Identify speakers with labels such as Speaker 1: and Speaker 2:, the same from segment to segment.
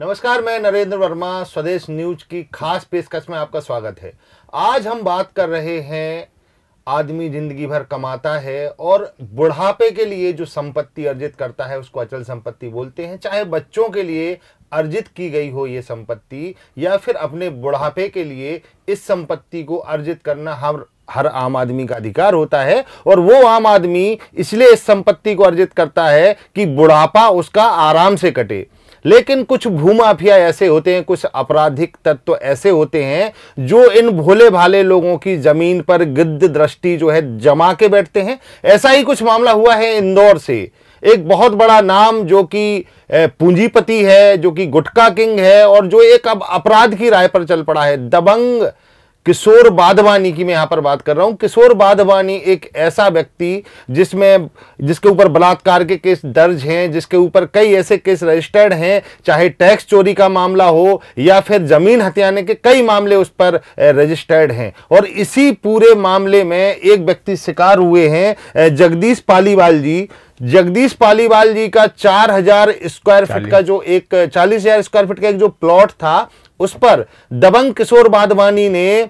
Speaker 1: नमस्कार मैं नरेंद्र वर्मा स्वदेश न्यूज की खास पेशकश में आपका स्वागत है आज हम बात कर रहे हैं आदमी जिंदगी भर कमाता है और बुढ़ापे के लिए जो संपत्ति अर्जित करता है उसको अचल संपत्ति बोलते हैं चाहे बच्चों के लिए अर्जित की गई हो ये संपत्ति या फिर अपने बुढ़ापे के लिए इस संपत्ति को अर्जित करना हर हर आम आदमी का अधिकार होता है और वो आम आदमी इसलिए इस संपत्ति को अर्जित करता है कि बुढ़ापा उसका आराम से कटे लेकिन कुछ भूमाफिया ऐसे होते हैं कुछ आपराधिक तत्व तो ऐसे होते हैं जो इन भोले भाले लोगों की जमीन पर गिद्ध दृष्टि जो है जमा के बैठते हैं ऐसा ही कुछ मामला हुआ है इंदौर से एक बहुत बड़ा नाम जो कि पूंजीपति है जो कि गुटका किंग है और जो एक अब अपराध की राय पर चल पड़ा है दबंग किशोर बाधवानी की मैं यहाँ पर बात कर रहा हूं किशोर बाधवानी एक ऐसा व्यक्ति जिसमें जिसके ऊपर बलात्कार के केस दर्ज हैं जिसके ऊपर कई ऐसे केस रजिस्टर्ड हैं चाहे टैक्स चोरी का मामला हो या फिर जमीन हथियाने के कई मामले उस पर रजिस्टर्ड हैं और इसी पूरे मामले में एक व्यक्ति शिकार हुए हैं जगदीश पालीवाल जी जगदीश पालीवाल जी का 4000 स्क्वायर फीट का जो एक 40000 स्क्वायर फीट का एक जो प्लॉट था उस पर दबंग किशोर बाधवानी ने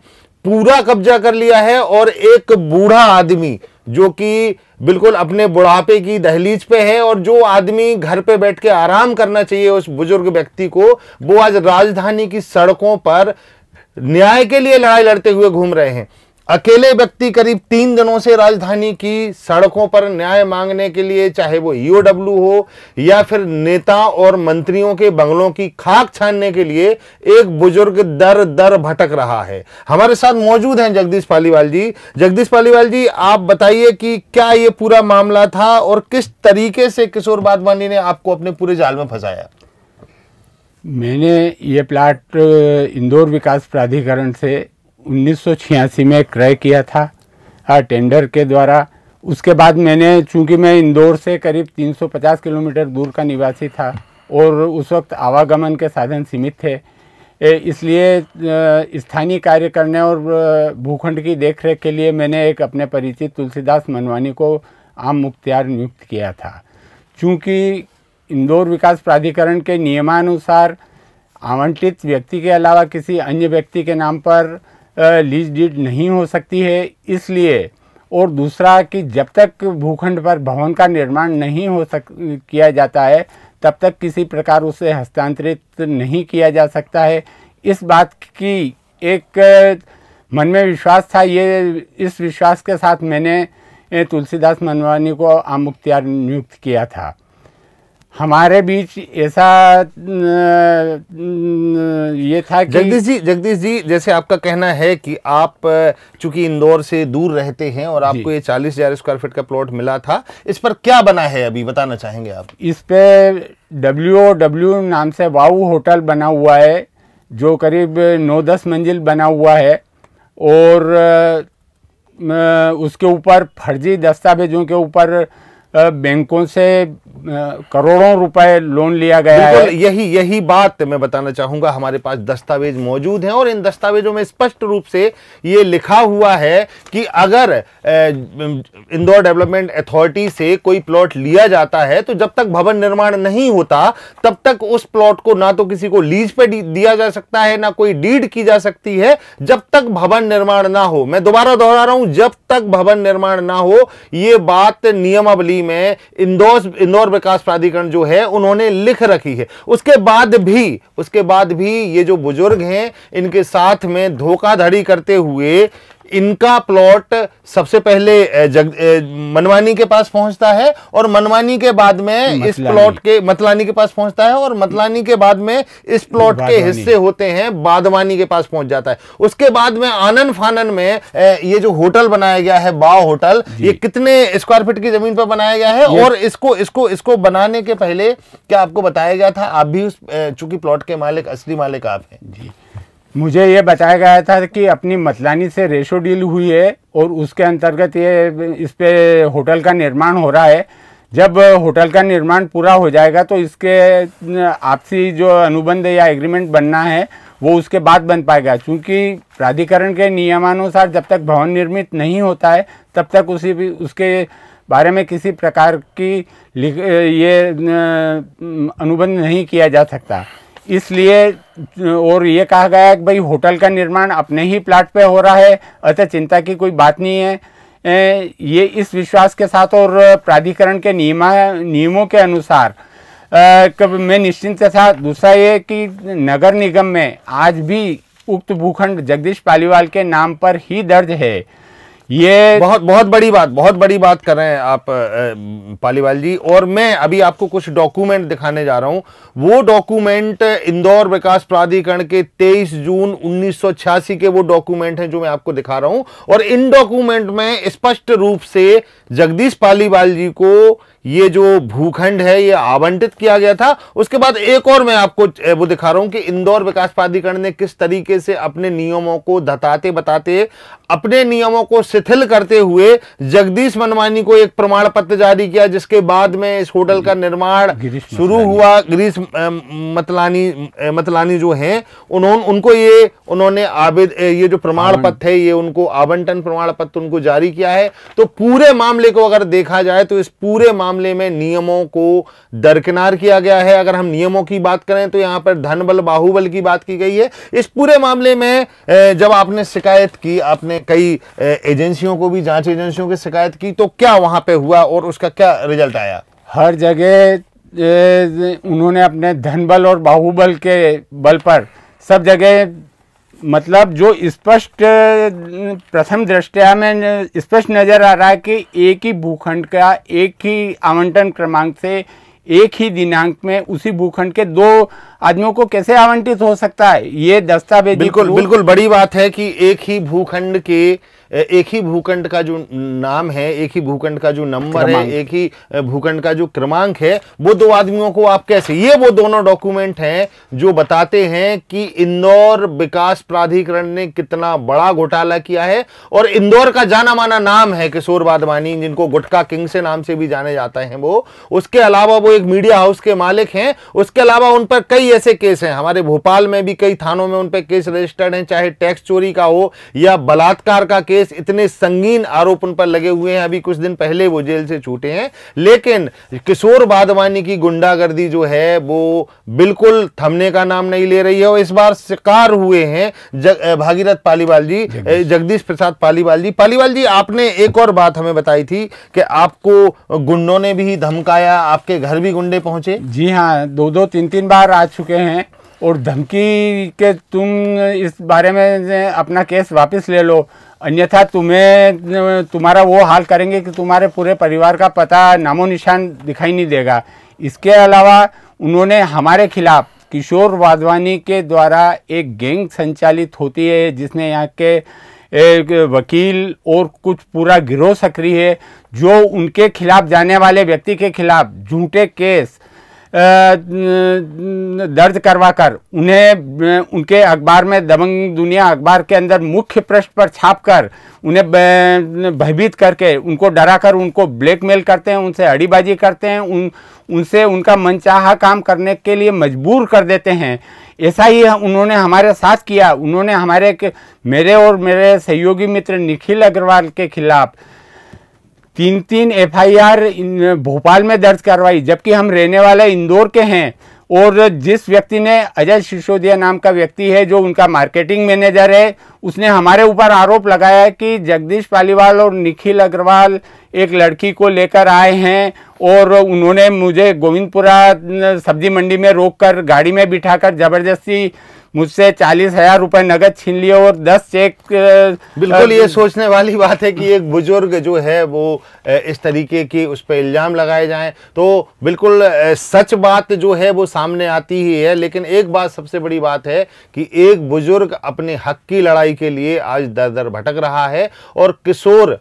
Speaker 1: पूरा कब्जा कर लिया है और एक बूढ़ा आदमी जो कि बिल्कुल अपने बुढ़ापे की दहलीज पे है और जो आदमी घर पे बैठ के आराम करना चाहिए उस बुजुर्ग व्यक्ति को वो आज राजधानी की सड़कों पर न्याय के लिए लड़ाई लड़ते हुए घूम रहे हैं अकेले व्यक्ति करीब तीन दिनों से राजधानी की सड़कों पर न्याय मांगने के लिए चाहे वो ईओडब्ल्यू e हो या फिर नेता और मंत्रियों के बंगलों की खाक छानने के लिए एक बुजुर्ग दर दर भटक रहा है हमारे साथ मौजूद हैं जगदीश पालीवाल जी जगदीश पालीवाल जी आप बताइए कि क्या ये पूरा मामला था और किस तरीके से किशोर बादवानी ने आपको अपने पूरे जाल में फंसाया
Speaker 2: मैंने ये प्लाट इंदौर विकास प्राधिकरण से 1986 में क्रय किया था टेंडर के द्वारा उसके बाद मैंने चूंकि मैं इंदौर से करीब 350 किलोमीटर दूर का निवासी था और उस वक्त आवागमन के साधन सीमित थे इसलिए स्थानीय कार्य करने और भूखंड की देखरेख के लिए मैंने एक अपने परिचित तुलसीदास मनवानी को आम मुख्तियार नियुक्त किया था चूँकि इंदौर विकास प्राधिकरण के नियमानुसार आवंटित व्यक्ति के अलावा किसी अन्य व्यक्ति के नाम पर लीज डीड नहीं हो सकती है इसलिए और दूसरा कि जब तक भूखंड पर भवन का निर्माण नहीं हो सक किया जाता है तब तक किसी प्रकार उसे हस्तांतरित नहीं किया जा सकता है इस बात की एक मन में विश्वास था ये इस विश्वास के साथ मैंने तुलसीदास मनवानी को आमुख्तियार नियुक्त किया था हमारे बीच ऐसा
Speaker 1: ये था कि जगदीश जी जगदीश जी जैसे आपका कहना है कि आप चूंकि इंदौर से दूर रहते हैं और आपको ये चालीस हजार स्क्वायर फीट का प्लॉट मिला था इस पर क्या बना है अभी बताना चाहेंगे आप
Speaker 2: इस पे डब्ल्यू डब्ल्यू नाम से वाऊ होटल बना हुआ है जो करीब नौ दस मंजिल बना हुआ है और उसके ऊपर फर्जी दस्तावेजों के ऊपर बैंकों से करोड़ों रुपए लोन लिया गया है यही यही बात मैं बताना चाहूंगा
Speaker 1: हमारे पास दस्तावेज मौजूद हैं और इन दस्तावेजों में स्पष्ट रूप से ये लिखा हुआ है कि अगर इंदौर डेवलपमेंट अथॉरिटी से कोई प्लॉट लिया जाता है तो जब तक भवन निर्माण नहीं होता तब तक उस प्लॉट को ना तो किसी को लीज पे दिया जा सकता है ना कोई डीड की जा सकती है जब तक भवन निर्माण ना हो मैं दोबारा दोहरा रहा हूं जब तक भवन निर्माण ना हो यह बात नियमावली में इंदौर इंदौर विकास प्राधिकरण जो है उन्होंने लिख रखी है उसके बाद भी उसके बाद भी ये जो बुजुर्ग हैं इनके साथ में धोखाधड़ी करते हुए इनका प्लॉट सबसे पहले जग मनवानी के पास पहुंचता है और मनवानी के बाद में इस प्लॉट के मतलानी के पास पहुंचता है और मतलानी के बाद में इस प्लॉट के हिस्से होते हैं बादवानी के पास पहुंच जाता है उसके बाद में आनन फानन में ये जो होटल बनाया गया है बाव होटल ये कितने स्क्वायर फीट की जमीन पर बनाया गया है और इसको इसको इसको बनाने के पहले क्या आपको बताया गया था आप भी उस चूंकि प्लॉट के मालिक असली मालिक
Speaker 2: आप हैं मुझे ये बताया गया था कि अपनी मतलानी से रेशो डील हुई है और उसके अंतर्गत ये इस पर होटल का निर्माण हो रहा है जब होटल का निर्माण पूरा हो जाएगा तो इसके आपसी जो अनुबंध या एग्रीमेंट बनना है वो उसके बाद बन पाएगा क्योंकि प्राधिकरण के नियमानुसार जब तक भवन निर्मित नहीं होता है तब तक उसी भी उसके बारे में किसी प्रकार की ये अनुबंध नहीं किया जा सकता इसलिए और ये कहा गया है कि भाई होटल का निर्माण अपने ही प्लाट पे हो रहा है अतः चिंता की कोई बात नहीं है ये इस विश्वास के साथ और प्राधिकरण के नियमा नियमों के अनुसार मैं निश्चिंत के साथ दूसरा ये कि नगर निगम में आज भी उक्त भूखंड जगदीश पालीवाल के नाम पर ही दर्ज है ये बहुत बहुत बड़ी बात बहुत बड़ी बात कर रहे हैं आप पालीवाल जी और
Speaker 1: मैं अभी आपको कुछ डॉक्यूमेंट दिखाने जा रहा हूं वो डॉक्यूमेंट इंदौर विकास प्राधिकरण के 23 जून 1986 के वो डॉक्यूमेंट हैं जो मैं आपको दिखा रहा हूं और इन डॉक्यूमेंट में स्पष्ट रूप से जगदीश पालीवाल जी को ये जो भूखंड है ये आवंटित किया गया था उसके बाद एक और मैं आपको वो दिखा रहा हूं कि इंदौर विकास प्राधिकरण ने किस तरीके से अपने नियमों को धताते बताते अपने नियमों को शिथिल करते हुए जगदीश मनमानी को एक प्रमाण पत्र जारी किया जिसके बाद में इस होटल का निर्माण शुरू हुआ गिरीश मतलानी मतलानी जो है उन्होंने उनको ये उन्होंने आवेद ये जो प्रमाण पत्र है ये उनको आवंटन प्रमाण पत्र उनको जारी किया है तो पूरे मामले को अगर देखा जाए तो इस पूरे मामले मामले में नियमों को दरकिनार किया गया है अगर हम नियमों की बात करें तो यहां पर धन बल बाहुबल की बात की गई है इस पूरे मामले में जब आपने शिकायत की आपने कई एजेंसियों को भी जांच एजेंसियों की शिकायत की तो क्या वहां पर हुआ और उसका क्या रिजल्ट आया हर
Speaker 2: जगह उन्होंने अपने धनबल और बाहुबल के बल पर सब जगह मतलब जो स्पष्ट प्रथम दृष्टया में स्पष्ट नज़र आ रहा है कि एक ही भूखंड का एक ही आवंटन क्रमांक से एक ही दिनांक में उसी भूखंड के दो आदमियों को कैसे आवंटित हो सकता है ये दस्तावेज बिल्कुल बिल्कुल बड़ी बात है कि एक ही भूखंड के एक
Speaker 1: ही भूखंड का जो नाम है एक ही भूखंड का जो नंबर है एक ही भूखंड का जो क्रमांक है वो दो आदमियों को आप कैसे ये वो दोनों डॉक्यूमेंट हैं जो बताते हैं कि इंदौर विकास प्राधिकरण ने कितना बड़ा घोटाला किया है और इंदौर का जाना माना नाम है किशोर वाधवानी जिनको गुटका किंग से नाम से भी जाने जाते हैं वो उसके अलावा वो एक मीडिया हाउस के मालिक हैं उसके अलावा उन पर कई ऐसे केस हैं हमारे भोपाल में भी कई थानों में उन पर केस रजिस्टर्ड हैं चाहे टैक्स चोरी का हो या बलात्कार का केस केस इतने संगीन आरोप उन पर लगे हुए हैं अभी कुछ दिन पहले वो जेल से छूटे हैं लेकिन किशोर बादवानी की गुंडागर्दी जो है वो बिल्कुल थमने का नाम नहीं ले रही है और इस बार शिकार हुए हैं भागीरथ पालीवाल जी जगदीश प्रसाद पालीवाल जी पालीवाल जी आपने एक और बात हमें बताई थी कि आपको गुंडों ने भी धमकाया
Speaker 2: आपके घर भी गुंडे पहुंचे जी हाँ दो दो तीन तीन बार आ चुके हैं और धमकी के तुम इस बारे में अपना केस वापस ले लो अन्यथा तुम्हें तुम्हारा वो हाल करेंगे कि तुम्हारे पूरे परिवार का पता नामो निशान दिखाई नहीं देगा इसके अलावा उन्होंने हमारे खिलाफ किशोर वाधवानी के द्वारा एक गैंग संचालित होती है जिसने यहाँ के एक वकील और कुछ पूरा गिरोह सक्रिय है जो उनके खिलाफ जाने वाले व्यक्ति के खिलाफ झूठे केस दर्ज करवाकर उन्हें उनके अखबार में दबंग दुनिया अखबार के अंदर मुख्य पृष्ठ पर छापकर उन्हें भयभीत करके उनको डराकर उनको ब्लैकमेल करते हैं उनसे अड़ीबाजी करते हैं उन उनसे उनका मनचाहा काम करने के लिए मजबूर कर देते हैं ऐसा ही उन्होंने हमारे साथ किया उन्होंने हमारे मेरे और मेरे सहयोगी मित्र निखिल अग्रवाल के खिलाफ़ तीन तीन एफआईआर भोपाल में दर्ज करवाई जबकि हम रहने वाले इंदौर के हैं और जिस व्यक्ति ने अजय सिसोदिया नाम का व्यक्ति है जो उनका मार्केटिंग मैनेजर है उसने हमारे ऊपर आरोप लगाया कि जगदीश पालीवाल और निखिल अग्रवाल एक लड़की को लेकर आए हैं और उन्होंने मुझे गोविंदपुरा सब्जी मंडी में रोक कर गाड़ी में बिठाकर ज़बरदस्ती मुझसे चालीस हजार रुपए नगद छीन लिए और दस चेक बिल्कुल ये सोचने वाली बात
Speaker 1: है कि एक बुजुर्ग जो है वो इस तरीके की उस पर इल्ज़ाम लगाए जाएं तो बिल्कुल सच बात जो है वो सामने आती ही है लेकिन एक बात सबसे बड़ी बात है कि एक बुजुर्ग अपने हक की लड़ाई के लिए आज दर दर भटक रहा है और किशोर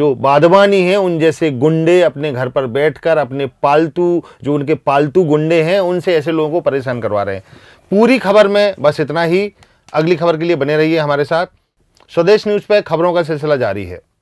Speaker 1: जो बादवानी है उन जैसे गुंडे अपने घर पर बैठकर अपने पालतू जो उनके पालतू गुंडे हैं उनसे ऐसे लोगों को परेशान करवा रहे हैं पूरी खबर में बस इतना ही अगली खबर के लिए बने रहिए हमारे साथ स्वदेश न्यूज़ पर खबरों का सिलसिला जारी
Speaker 2: है